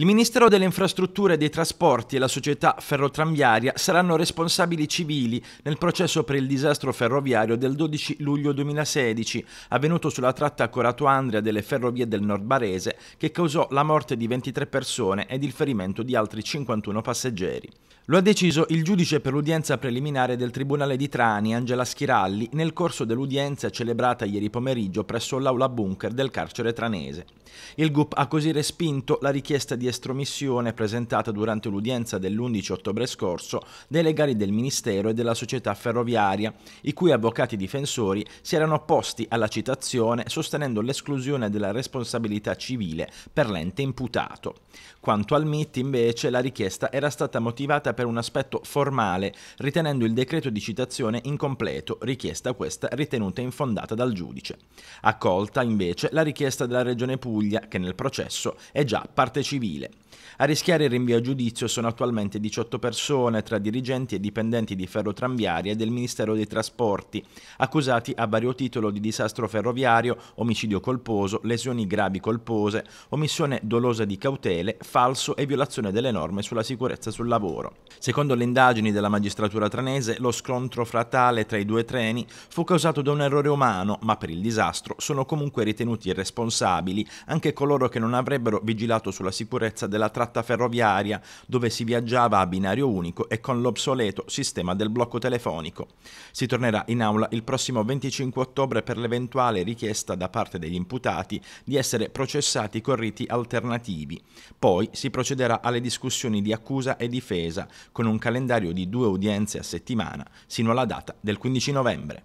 Il Ministero delle Infrastrutture e dei Trasporti e la società ferrotramviaria saranno responsabili civili nel processo per il disastro ferroviario del 12 luglio 2016, avvenuto sulla tratta Corato-Andria delle ferrovie del Nord Barese, che causò la morte di 23 persone ed il ferimento di altri 51 passeggeri. Lo ha deciso il giudice per l'udienza preliminare del Tribunale di Trani, Angela Schiralli, nel corso dell'udienza celebrata ieri pomeriggio presso l'aula bunker del carcere tranese. Il GUP ha così respinto la richiesta di estromissione presentata durante l'udienza dell'11 ottobre scorso dai legali del Ministero e della società ferroviaria, i cui avvocati difensori si erano opposti alla citazione sostenendo l'esclusione della responsabilità civile per l'ente imputato. Quanto al MIT, invece, la richiesta era stata motivata per un aspetto formale, ritenendo il decreto di citazione incompleto, richiesta questa ritenuta infondata dal giudice. Accolta invece la richiesta della Regione Puglia, che nel processo è già parte civile. A rischiare il rinvio a giudizio sono attualmente 18 persone, tra dirigenti e dipendenti di ferrotranviaria e del Ministero dei Trasporti, accusati a vario titolo di disastro ferroviario, omicidio colposo, lesioni gravi colpose, omissione dolosa di cautele, falso e violazione delle norme sulla sicurezza sul lavoro. Secondo le indagini della magistratura tranese, lo scontro fratale tra i due treni fu causato da un errore umano, ma per il disastro sono comunque ritenuti responsabili anche coloro che non avrebbero vigilato sulla sicurezza della tratta ferroviaria, dove si viaggiava a binario unico e con l'obsoleto sistema del blocco telefonico. Si tornerà in aula il prossimo 25 ottobre per l'eventuale richiesta da parte degli imputati di essere processati con riti alternativi. Poi si procederà alle discussioni di accusa e difesa con un calendario di due udienze a settimana sino alla data del 15 novembre.